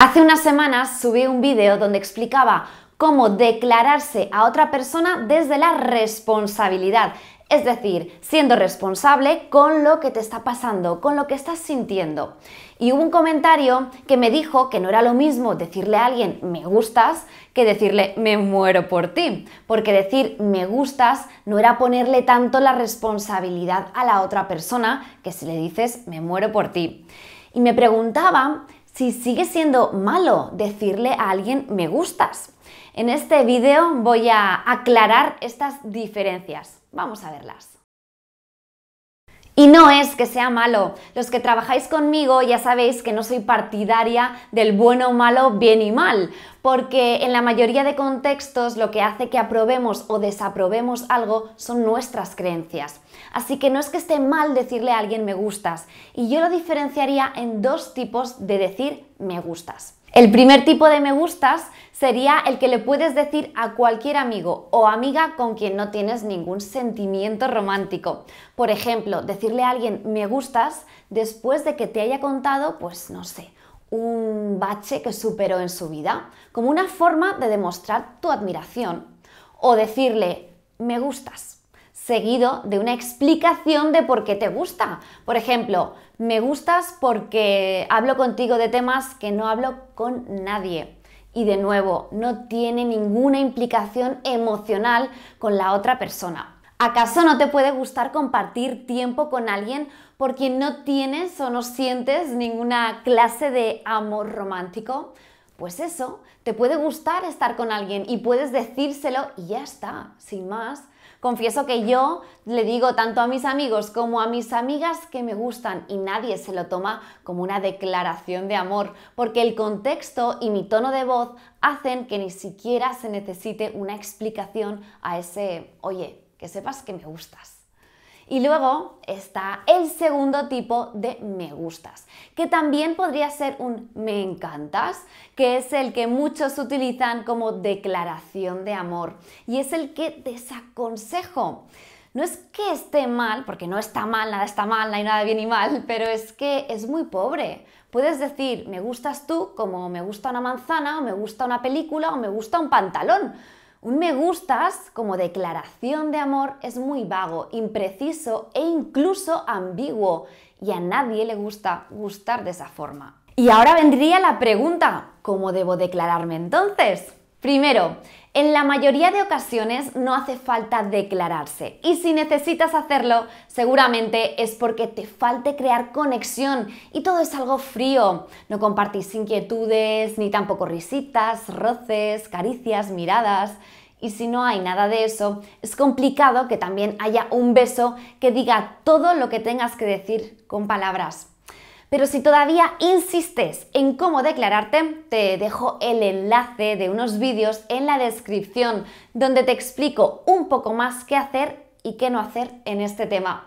Hace unas semanas subí un vídeo donde explicaba cómo declararse a otra persona desde la responsabilidad, es decir, siendo responsable con lo que te está pasando, con lo que estás sintiendo. Y hubo un comentario que me dijo que no era lo mismo decirle a alguien me gustas que decirle me muero por ti, porque decir me gustas no era ponerle tanto la responsabilidad a la otra persona que si le dices me muero por ti. Y me preguntaba si sigue siendo malo decirle a alguien me gustas. En este vídeo voy a aclarar estas diferencias. Vamos a verlas. Y no es que sea malo. Los que trabajáis conmigo ya sabéis que no soy partidaria del bueno, malo, bien y mal, porque en la mayoría de contextos lo que hace que aprobemos o desaprobemos algo son nuestras creencias. Así que no es que esté mal decirle a alguien me gustas, y yo lo diferenciaría en dos tipos de decir me gustas. El primer tipo de me gustas sería el que le puedes decir a cualquier amigo o amiga con quien no tienes ningún sentimiento romántico. Por ejemplo, decirle a alguien me gustas después de que te haya contado, pues no sé, un bache que superó en su vida, como una forma de demostrar tu admiración. O decirle me gustas seguido de una explicación de por qué te gusta. Por ejemplo, me gustas porque hablo contigo de temas que no hablo con nadie. Y de nuevo, no tiene ninguna implicación emocional con la otra persona. ¿Acaso no te puede gustar compartir tiempo con alguien por quien no tienes o no sientes ninguna clase de amor romántico? Pues eso, te puede gustar estar con alguien y puedes decírselo y ya está, sin más. Confieso que yo le digo tanto a mis amigos como a mis amigas que me gustan y nadie se lo toma como una declaración de amor, porque el contexto y mi tono de voz hacen que ni siquiera se necesite una explicación a ese, oye, que sepas que me gustas. Y luego está el segundo tipo de me gustas, que también podría ser un me encantas, que es el que muchos utilizan como declaración de amor y es el que desaconsejo. No es que esté mal, porque no está mal, nada está mal, no hay nada bien y mal, pero es que es muy pobre. Puedes decir, me gustas tú como me gusta una manzana, o me gusta una película, o me gusta un pantalón un me gustas como declaración de amor es muy vago, impreciso e incluso ambiguo y a nadie le gusta gustar de esa forma. Y ahora vendría la pregunta, ¿cómo debo declararme entonces? Primero, en la mayoría de ocasiones no hace falta declararse y si necesitas hacerlo, seguramente es porque te falte crear conexión y todo es algo frío. No compartís inquietudes, ni tampoco risitas, roces, caricias, miradas. Y si no hay nada de eso, es complicado que también haya un beso que diga todo lo que tengas que decir con palabras. Pero si todavía insistes en cómo declararte, te dejo el enlace de unos vídeos en la descripción donde te explico un poco más qué hacer y qué no hacer en este tema.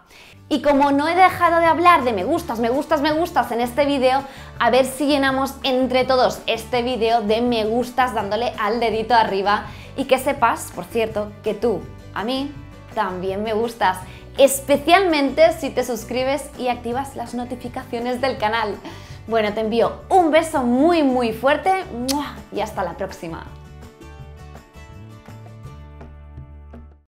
Y como no he dejado de hablar de me gustas, me gustas, me gustas en este vídeo, a ver si llenamos entre todos este vídeo de me gustas dándole al dedito arriba y que sepas, por cierto, que tú, a mí, también me gustas especialmente si te suscribes y activas las notificaciones del canal. Bueno, te envío un beso muy muy fuerte y hasta la próxima.